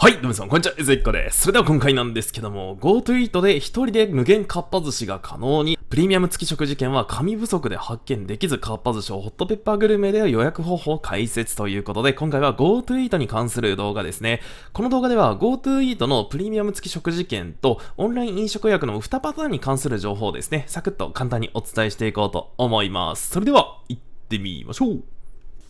はい、どうもさん、こんにちは、ゆずいっこです。それでは今回なんですけども、GoTo イートで一人で無限かっぱ寿司が可能に、プレミアム付き食事券は紙不足で発見できず、かっぱ寿司をホットペッパーグルメで予約方法解説ということで、今回は GoTo イートに関する動画ですね。この動画では GoTo イートのプレミアム付き食事券とオンライン飲食予約の2パターンに関する情報をですね、サクッと簡単にお伝えしていこうと思います。それでは、行ってみましょう。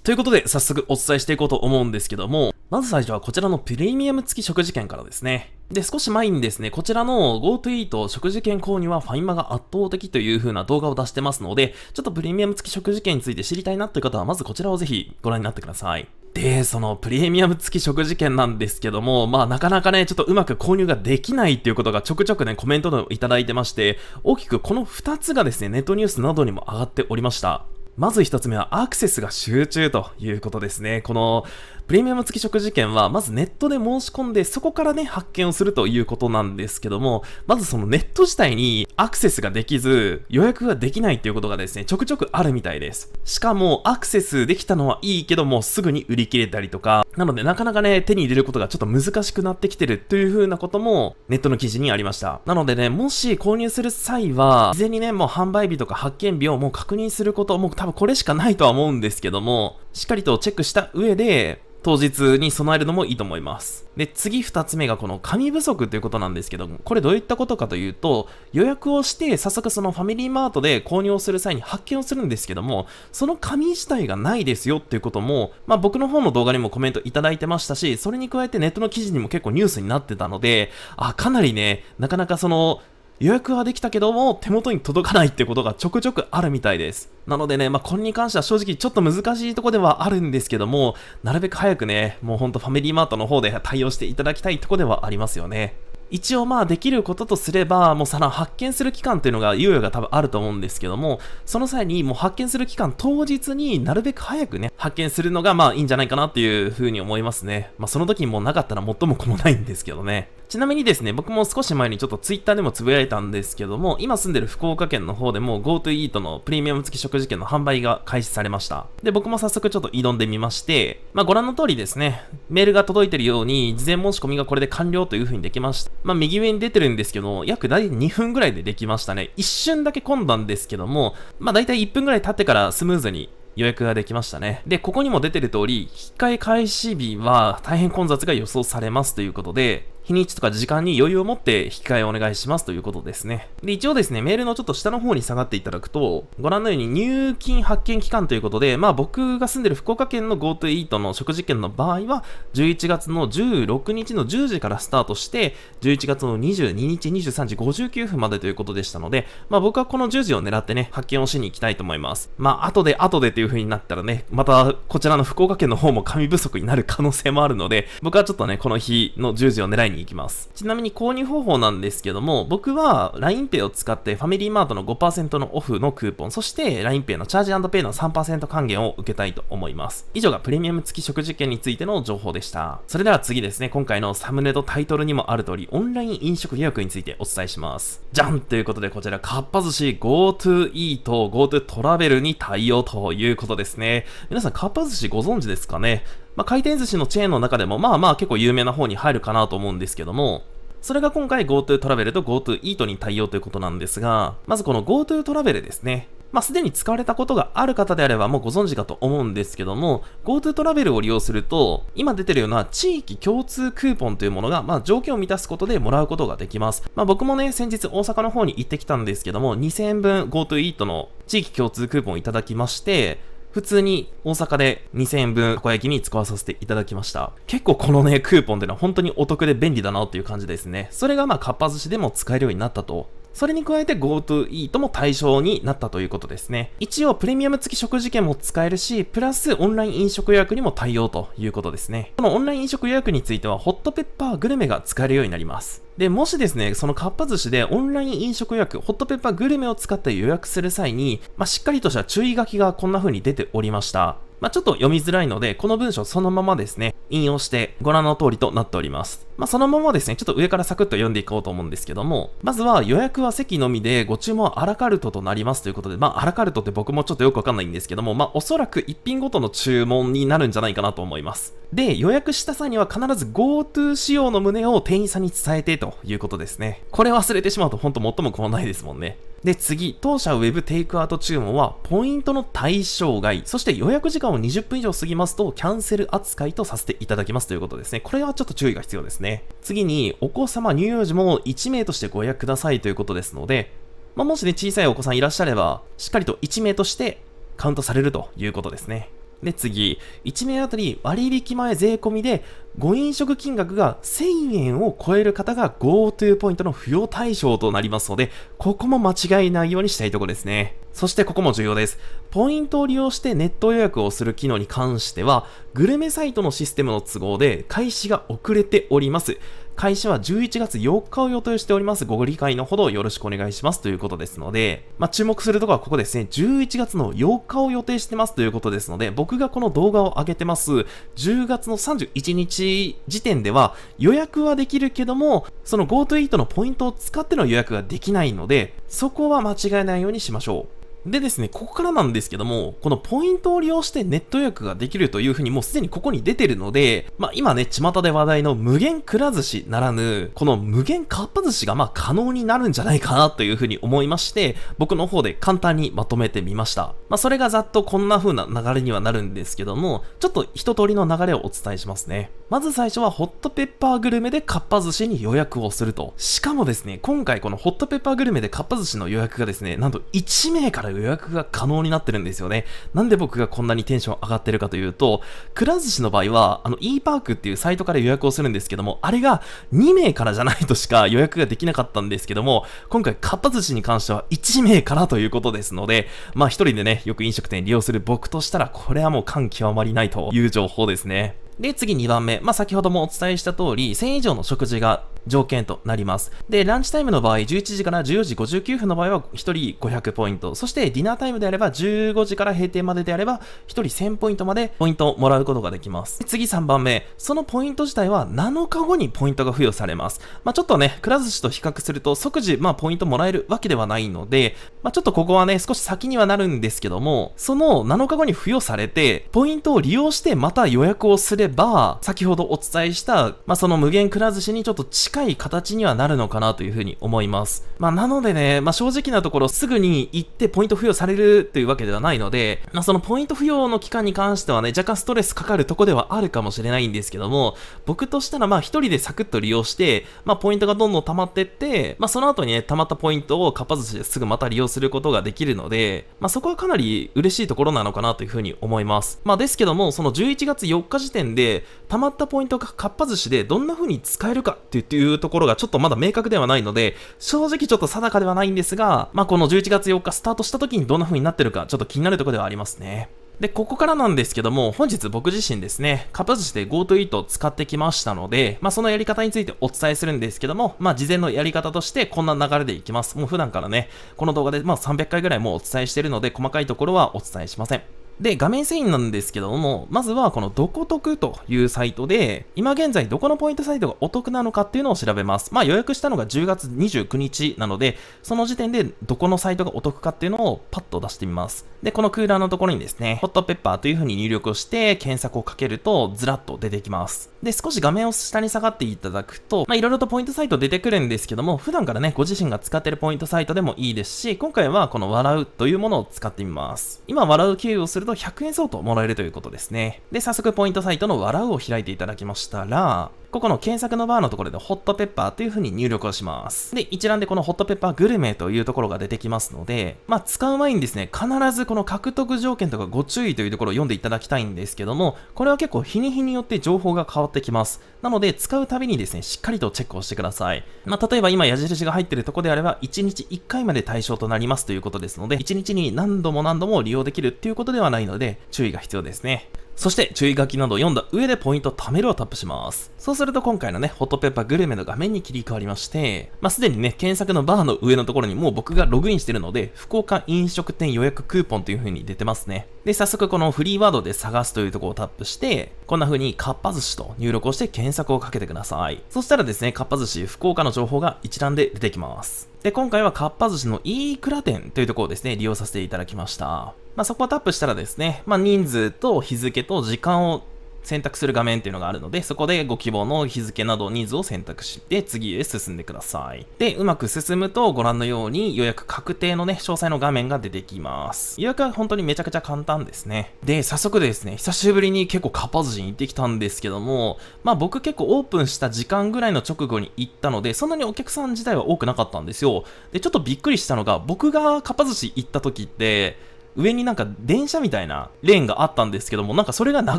ということで、早速お伝えしていこうと思うんですけども、まず最初はこちらのプレミアム付き食事券からですね。で、少し前にですね、こちらの GoToEat 食事券購入はファインマが圧倒的という風な動画を出してますので、ちょっとプレミアム付き食事券について知りたいなという方は、まずこちらをぜひご覧になってください。で、そのプレミアム付き食事券なんですけども、まあなかなかね、ちょっとうまく購入ができないっていうことがちょくちょくね、コメントでもいただいてまして、大きくこの2つがですね、ネットニュースなどにも上がっておりました。まず一つ目はアクセスが集中ということですね。このプレミアム付き食事券は、まずネットで申し込んで、そこからね、発見をするということなんですけども、まずそのネット自体にアクセスができず、予約ができないっていうことがですね、ちょくちょくあるみたいです。しかも、アクセスできたのはいいけども、すぐに売り切れたりとか、なのでなかなかね、手に入れることがちょっと難しくなってきてるという風なことも、ネットの記事にありました。なのでね、もし購入する際は、事前にね、もう販売日とか発見日をもう確認すること、もう多分これしかないとは思うんですけども、しっかりとチェックした上で、当日に備えるのもいいと思います。で、次2つ目がこの紙不足ということなんですけども、これどういったことかというと、予約をして早速そのファミリーマートで購入をする際に発見をするんですけども、その紙自体がないですよっていうことも、まあ僕の方の動画にもコメントいただいてましたし、それに加えてネットの記事にも結構ニュースになってたので、あ、かなりね、なかなかその、予約はできたけども手元に届かないってことがちょくちょくあるみたいです。なのでね、まあ、これに関しては正直ちょっと難しいとこではあるんですけども、なるべく早くね、もうほんとファミリーマートの方で対応していただきたいとこではありますよね。一応まあできることとすれば、もうその発見する期間というのが猶予が多分あると思うんですけども、その際にもう発見する期間当日になるべく早くね、発見するのがまあいいんじゃないかなっていうふうに思いますね。まあその時にもうなかったら最も子もないんですけどね。ちなみにですね、僕も少し前にちょっと twitter でもつぶやいたんですけども、今住んでる福岡県の方でも GoTo Eat のプレミアム付き食事券の販売が開始されました。で、僕も早速ちょっと挑んでみまして、まあご覧の通りですね、メールが届いてるように、事前申し込みがこれで完了という風にできました。まあ右上に出てるんですけど、約大体2分ぐらいでできましたね。一瞬だけ混んだんですけども、まあ大体1分ぐらい経ってからスムーズに予約ができましたね。で、ここにも出てる通り、引き換え開始日は大変混雑が予想されますということで、日にちとか時間に余裕を持って引き換えをお願いしますということですね。で、一応ですね、メールのちょっと下の方に下がっていただくと、ご覧のように入金発券期間ということで、まあ僕が住んでる福岡県の GoTo イートの食事券の場合は、11月の16日の10時からスタートして、11月の22日23時59分までということでしたので、まあ僕はこの10時を狙ってね、発見をしに行きたいと思います。まあ後で後でという風になったらね、またこちらの福岡県の方も紙不足になる可能性もあるので、僕はちょっとね、この日の10時を狙いにに行きます。ちなみに購入方法なんですけども、僕は LINEPay を使ってファミリーマートの5%のオフのクーポン、そして LINEPay のチャージペイの3%還元を受けたいと思います。以上がプレミアム付き食事券についての情報でした。それでは次ですね、今回のサムネとタイトルにもある通り、オンライン飲食予約についてお伝えします。じゃんということでこちら、かっぱ寿司 GoToEat、GoTo トラベルに対応ということですね。皆さん、かっぱ寿司ご存知ですかねまあ、回転寿司のチェーンの中でも、まあまあ結構有名な方に入るかなと思うんですけども、それが今回 GoTo トラベルと GoTo イートに対応ということなんですが、まずこの GoTo トラベルですね。まあ、すでに使われたことがある方であればもうご存知かと思うんですけども、GoTo トラベルを利用すると、今出てるような地域共通クーポンというものが、まあ、条件を満たすことでもらうことができます。まあ、僕もね、先日大阪の方に行ってきたんですけども、2000円分 GoTo イートの地域共通クーポンをいただきまして、普通に大阪で2000円分たこ焼きに使わさせていただきました。結構このね、クーポンってのは本当にお得で便利だなっていう感じですね。それがまあ、かっぱ寿司でも使えるようになったと。それに加えて GoTo イートも対象になったということですね。一応プレミアム付き食事券も使えるし、プラスオンライン飲食予約にも対応ということですね。このオンライン飲食予約については、ホットペッパーグルメが使えるようになります。で、もしですね、そのかっぱ寿司でオンライン飲食予約、ホットペッパーグルメを使って予約する際に、まあ、しっかりとした注意書きがこんな風に出ておりました。まあ、ちょっと読みづらいので、この文章そのままですね、引用してご覧の通りとなっております。まあ、そのままですね、ちょっと上からサクッと読んでいこうと思うんですけども、まずは予約は席のみでご注文はアラカルトとなりますということで、まあ、アラカルトって僕もちょっとよくわかんないんですけども、まあ、おそらく1品ごとの注文になるんじゃないかなと思います。で、予約した際には必ず GoTo 仕様の旨を店員さんに伝えてということですね。これ忘れてしまうとほんと最も困ないですもんね。で、次、当社ウェブテイクアウト注文は、ポイントの対象外、そして予約時間間を20分以上過ぎますと、キャンセル扱いとさせていただきますということですね。これはちょっと注意が必要ですね。次に、お子様乳幼児も1名としてご予約くださいということですので、まあ、もしね、小さいお子さんいらっしゃれば、しっかりと1名としてカウントされるということですね。で、次、1名あたり割引前税込みで、ご飲食金額が1000円を超える方が GoTo ポイントの付与対象となりますので、ここも間違いないようにしたいとこですね。そしてここも重要です。ポイントを利用してネット予約をする機能に関しては、グルメサイトのシステムの都合で開始が遅れております。開始は11月8日を予定しております。ご理解のほどよろしくお願いしますということですので、まあ、注目するところはここですね。11月の8日を予定してますということですので、僕がこの動画を上げてます、10月の31日時点では予約はできるけども、その GoTo e a t のポイントを使っての予約ができないので、そこは間違えないようにしましょう。でですね、ここからなんですけども、このポイントを利用してネット予約ができるというふうにもうすでにここに出てるので、まあ今ね、巷で話題の無限くら寿司ならぬ、この無限かっぱ寿司がまあ可能になるんじゃないかなというふうに思いまして、僕の方で簡単にまとめてみました。まあそれがざっとこんな風な流れにはなるんですけども、ちょっと一通りの流れをお伝えしますね。まず最初はホットペッパーグルメでかっぱ寿司に予約をすると。しかもですね、今回このホットペッパーグルメでかっぱ寿司の予約がですね、なんと1名からから予約が可能になってるんですよね。なんで僕がこんなにテンション上がってるかというと、くら寿司の場合は、あの e パークっていうサイトから予約をするんですけども、あれが2名からじゃないとしか予約ができなかったんですけども、今回かっぱ寿司に関しては1名からということですので、まあ一人でね、よく飲食店利用する僕としたら、これはもう感極まりないという情報ですね。で、次2番目。まあ、先ほどもお伝えした通り、1000以上の食事が条件となります。で、ランチタイムの場合、11時から14時59分の場合は1人500ポイント。そして、ディナータイムであれば、15時から閉店までであれば、1人1000ポイントまでポイントをもらうことができます。次3番目。そのポイント自体は7日後にポイントが付与されます。まあ、ちょっとね、くら寿司と比較すると即時、まあ、ポイントもらえるわけではないので、まあ、ちょっとここはね、少し先にはなるんですけども、その7日後に付与されて、ポイントを利用してまた予約をすれば、ば、先ほどお伝えした、まあ、その無限くら寿司にちょっと近い形にはなるのかなというふうに思います。まあ、なのでね、まあ、正直なところ、すぐに行ってポイント付与されるというわけではないので、まあ、そのポイント付与の期間に関してはね、若干ストレスかかるとこではあるかもしれないんですけども、僕としたらまあ、一人でサクッと利用して、まあ、ポイントがどんどん溜まってって、まあ、その後にね、溜まったポイントをかっぱ寿司ですぐまた利用することができるので、まあ、そこはかなり嬉しいところなのかなというふうに思います。まあ、ですけども、その11月4日時点でで、溜まったポイントがかっぱ寿司でどんな風に使えるかっていうところがちょっとまだ明確ではないので、正直ちょっと定かではないんですが、まあ、この11月4日スタートした時にどんな風になってるか、ちょっと気になるところではありますね。で、ここからなんですけども、本日僕自身ですね、かっぱ寿司で GoToEat を使ってきましたので、まあそのやり方についてお伝えするんですけども、まあ事前のやり方としてこんな流れでいきます。もう普段からね、この動画でまあ300回ぐらいもうお伝えしてるので、細かいところはお伝えしません。で、画面遷移なんですけども、まずはこのどこ得というサイトで、今現在どこのポイントサイトがお得なのかっていうのを調べます。まあ予約したのが10月29日なので、その時点でどこのサイトがお得かっていうのをパッと出してみます。で、このクーラーのところにですね、ホットペッパーという風に入力をして検索をかけるとずらっと出てきます。で、少し画面を下に下がっていただくと、まあいろいろとポイントサイト出てくるんですけども、普段からね、ご自身が使ってるポイントサイトでもいいですし、今回はこの笑うというものを使ってみます。今笑う経由をすると100円相当もらえるということですね。で、早速ポイントサイトのわうを開いていただきましたら、ここの検索のバーのところでホットペッパーという風に入力をします。で、一覧でこのホットペッパーグルメというところが出てきますので、まあ、使う前にですね、必ずこの獲得条件とかご注意というところを読んでいただきたいんですけども、これは結構日に日によって情報が変わってきます。なので、使うたびにですね、しっかりとチェックをしてください。まあ、例えば今矢印が入ってるとこであれば、1日1回まで対象となりますということですので、1日に何度も何度も利用できるっていうことではないので、注意が必要ですね。そして注意書きなどを読んだ上でポイント貯めるをタップします。そうすると今回のね、ホットペッパーグルメの画面に切り替わりまして、まあ、すでにね、検索のバーの上のところにもう僕がログインしてるので、福岡飲食店予約クーポンという風に出てますね。で、早速このフリーワードで探すというところをタップして、こんな風にかっぱ寿司と入力をして検索をかけてください。そしたらですね、かっぱ寿司福岡の情報が一覧で出てきます。で、今回はかっぱ寿司のいいくら店というところをですね、利用させていただきました。まあ、そこをタップしたらですね、まあ、人数と日付と時間を選択する画面っていうのがあるので、そこでご希望の日付などニーズを選択して、次へ進んでください。で、うまく進むとご覧のように予約確定のね、詳細の画面が出てきます。予約は本当にめちゃくちゃ簡単ですね。で、早速ですね、久しぶりに結構カパズに行ってきたんですけども、まあ僕結構オープンした時間ぐらいの直後に行ったので、そんなにお客さん自体は多くなかったんですよ。で、ちょっとびっくりしたのが、僕がカパ寿司行った時って、上になんか電車みたいなレーンがあったんですけども、なんかそれがな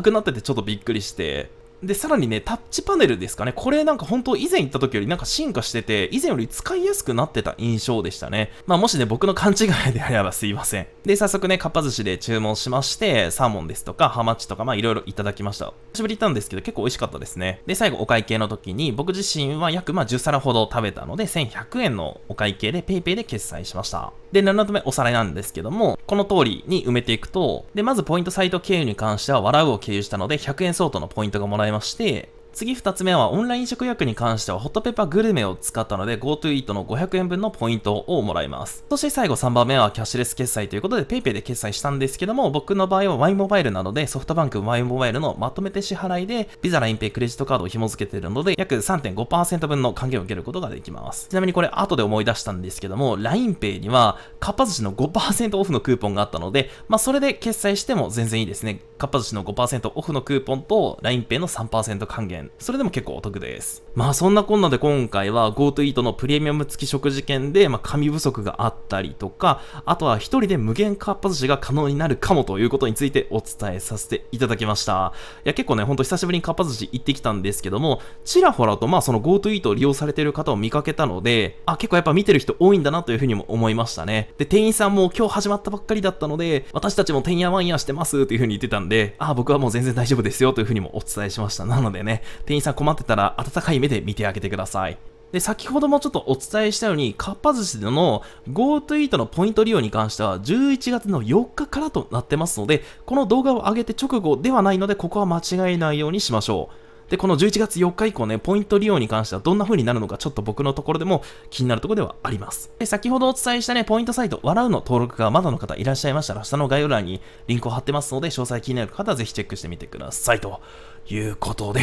くなっててちょっとびっくりして、で、さらにね、タッチパネルですかね。これなんか本当以前行った時よりなんか進化してて、以前より使いやすくなってた印象でしたね。まあもしね、僕の勘違いであればすいません。で、早速ね、かっぱ寿司で注文しまして、サーモンですとか、ハマチとか、まあいろいろいただきました。久しぶり行ったんですけど、結構美味しかったですね。で、最後お会計の時に、僕自身は約まあ10皿ほど食べたので、1100円のお会計で PayPay で決済しました。で、7度目おさらいなんですけども、この通りに埋めていくと、で、まずポイントサイト経由に関しては、笑うを経由したので、100円相当のポイントがもらえまして、次2つ目はオンライン食薬に関してはホットペッパーグルメを使ったので GoTo e a t の500円分のポイントをもらいます。そして最後3番目はキャッシュレス決済ということで PayPay で決済したんですけども僕の場合は Y モバイルなのでソフトバンク Y モバイルのまとめて支払いで Visa ラインペイクレジットカードを紐付けているので約3.5%分の還元を受けることができます。ちなみにこれ後で思い出したんですけども LINEPay にはかっぱ寿司の5%オフのクーポンがあったのでまあそれで決済しても全然いいですね。かっぱ寿司の5%オフのクーポンと LINEPay の3%還元円。それでも結構お得です。まあそんなこんなで今回は GoToEat のプレミアム付き食事券で、まあ、紙不足があったりとか、あとは一人で無限かっぱ寿司が可能になるかもということについてお伝えさせていただきました。いや結構ね、ほんと久しぶりにかっぱ寿司行ってきたんですけども、ちらほらとまあその GoToEat を利用されてる方を見かけたので、あ、結構やっぱ見てる人多いんだなというふうにも思いましたね。で、店員さんも今日始まったばっかりだったので、私たちもてんやわんやしてますというふうに言ってたんで、あ、僕はもう全然大丈夫ですよというふうにもお伝えしました。なのでね、店員さん困ってたら温かい目で見てあげてください。で、先ほどもちょっとお伝えしたように、かっぱ寿司での GoToEat のポイント利用に関しては11月の4日からとなってますので、この動画を上げて直後ではないので、ここは間違えないようにしましょう。で、この11月4日以降ね、ポイント利用に関してはどんな風になるのか、ちょっと僕のところでも気になるところではあります。で、先ほどお伝えしたね、ポイントサイト、笑うの登録がまだの方いらっしゃいましたら、下の概要欄にリンクを貼ってますので、詳細気になる方はぜひチェックしてみてください。ということで、